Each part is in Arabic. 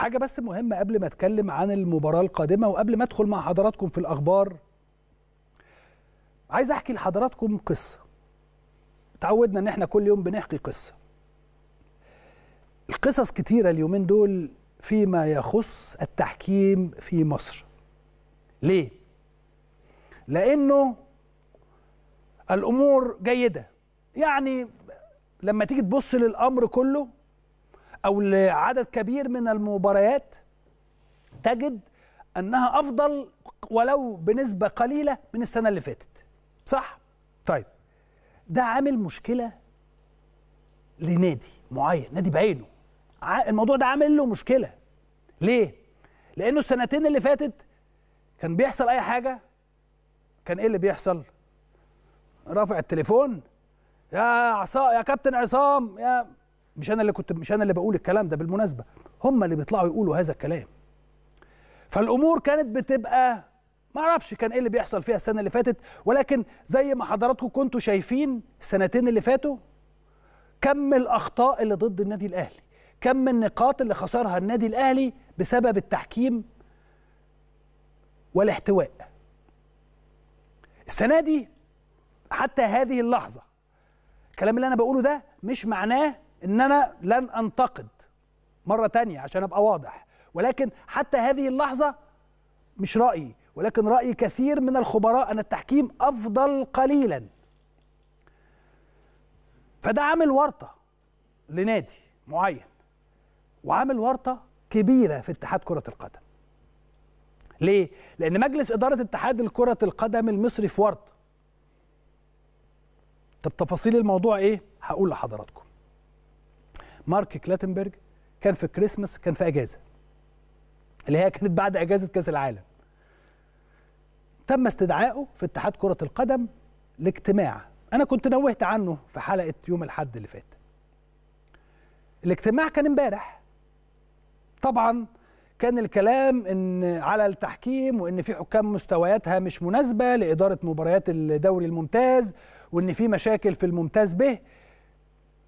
حاجه بس مهمه قبل ما اتكلم عن المباراه القادمه وقبل ما ادخل مع حضراتكم في الاخبار عايز احكي لحضراتكم قصه تعودنا ان احنا كل يوم بنحكي قصه القصص كتيره اليومين دول فيما يخص التحكيم في مصر ليه لانه الامور جيده يعني لما تيجي تبص للامر كله أو لعدد كبير من المباريات تجد أنها أفضل ولو بنسبة قليلة من السنة اللي فاتت صح؟ طيب ده عامل مشكلة لنادي معين نادي بعينه الموضوع ده عامل له مشكلة ليه؟ لأنه السنتين اللي فاتت كان بيحصل أي حاجة كان إيه اللي بيحصل؟ رافع التليفون يا عصام يا كابتن عصام يا مش انا اللي كنت مش انا اللي بقول الكلام ده بالمناسبه هم اللي بيطلعوا يقولوا هذا الكلام فالامور كانت بتبقى ما اعرفش كان ايه اللي بيحصل فيها السنه اللي فاتت ولكن زي ما حضراتكم كنتوا شايفين السنتين اللي فاتوا كم الاخطاء اللي ضد النادي الاهلي كم النقاط اللي خسرها النادي الاهلي بسبب التحكيم والاحتواء السنه دي حتى هذه اللحظه الكلام اللي انا بقوله ده مش معناه ان انا لن انتقد مره تانية عشان ابقى واضح ولكن حتى هذه اللحظه مش رايي ولكن راي كثير من الخبراء ان التحكيم افضل قليلا فده عامل ورطه لنادي معين وعامل ورطه كبيره في اتحاد كره القدم ليه لان مجلس اداره اتحاد كره القدم المصري في ورطه طب تفاصيل الموضوع ايه هقول لحضراتكم مارك كلاتنبرج كان في كريسمس كان في اجازه اللي هي كانت بعد اجازه كاس العالم تم استدعائه في اتحاد كره القدم لاجتماع انا كنت نوهت عنه في حلقه يوم الاحد اللي فات الاجتماع كان امبارح طبعا كان الكلام ان على التحكيم وان في حكام مستوياتها مش مناسبه لاداره مباريات الدوري الممتاز وان في مشاكل في الممتاز به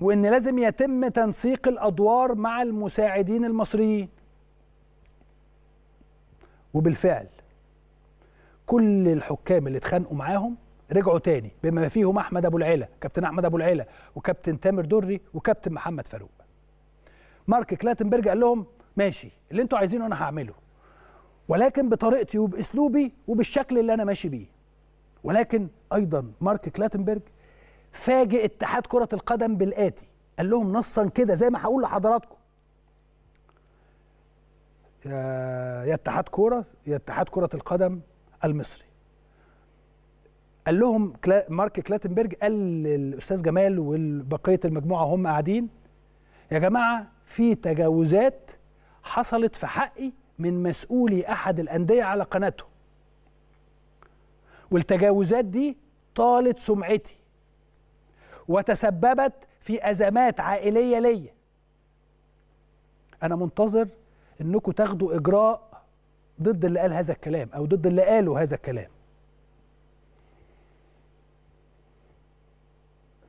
وان لازم يتم تنسيق الادوار مع المساعدين المصريين وبالفعل كل الحكام اللي اتخانقوا معاهم رجعوا تاني بما فيهم احمد ابو العيله كابتن احمد ابو العيله وكابتن تامر دري وكابتن محمد فاروق مارك كلاتنبرج قال لهم ماشي اللي انتوا عايزينه انا هعمله ولكن بطريقتي وباسلوبي وبالشكل اللي انا ماشي بيه ولكن ايضا مارك كلاتنبرج فاجئ اتحاد كرة القدم بالآتي قال لهم نصا كده زي ما هقول لحضراتكم يا يا اتحاد كوره يا اتحاد كره القدم المصري قال لهم مارك كلاتنبرج قال للاستاذ جمال وبقيه المجموعه هم قاعدين يا جماعه في تجاوزات حصلت في حقي من مسؤولي احد الانديه على قناته والتجاوزات دي طالت سمعتي وتسببت في أزمات عائلية ليا أنا منتظر أنكم تاخدوا إجراء ضد اللي قال هذا الكلام أو ضد اللي قالوا هذا الكلام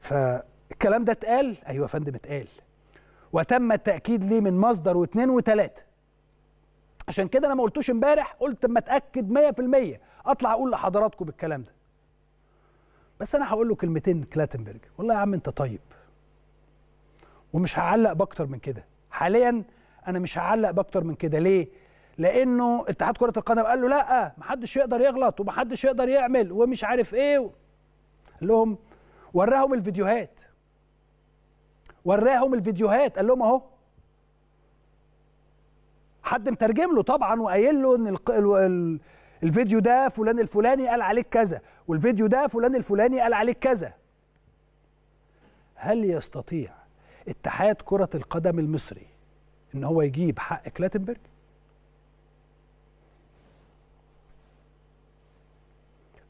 فالكلام ده اتقال أيوة يا فندم اتقال وتم التأكيد ليه من مصدر واثنين وثلاثة عشان كده أنا ما قلتوش امبارح قلت اما أتأكد 100% أطلع أقول لحضراتكم بالكلام ده بس انا هقول له كلمتين كلاتنبرج والله يا عم انت طيب ومش هعلق باكتر من كده حاليا انا مش هعلق باكتر من كده ليه لانه اتحاد كره القدم قال له لا محدش يقدر يغلط ومحدش يقدر يعمل ومش عارف ايه و... قال لهم وراهم الفيديوهات وراهم الفيديوهات قال لهم اهو حد مترجم له طبعا وقايل له ان ال... ال... الفيديو ده فلان الفلاني قال عليك كذا والفيديو ده فلان الفلاني قال عليك كذا هل يستطيع اتحاد كرة القدم المصري ان هو يجيب حق كلاتنبرج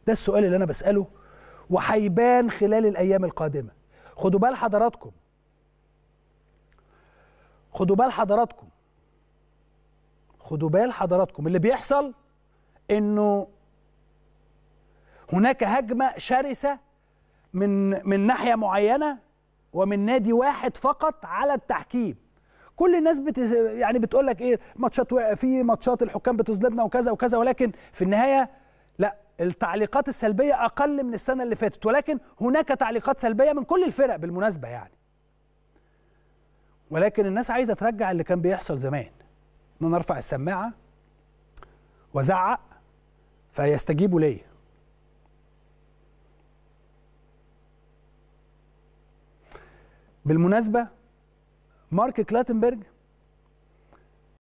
ده السؤال اللي انا بساله وهيبان خلال الايام القادمه خدوا بال حضراتكم خدوا بال حضراتكم خدوا بال حضراتكم اللي بيحصل انه هناك هجمة شرسة من من ناحية معينة ومن نادي واحد فقط على التحكيم كل الناس بت يعني بتقول لك ايه ماتشات وقع في ماتشات الحكام بتظلمنا وكذا وكذا ولكن في النهايه لا التعليقات السلبيه اقل من السنه اللي فاتت ولكن هناك تعليقات سلبيه من كل الفرق بالمناسبه يعني ولكن الناس عايزه ترجع اللي كان بيحصل زمان ان انا ارفع السماعه وازعق فيستجيبوا ليا بالمناسبه مارك كلاتنبرج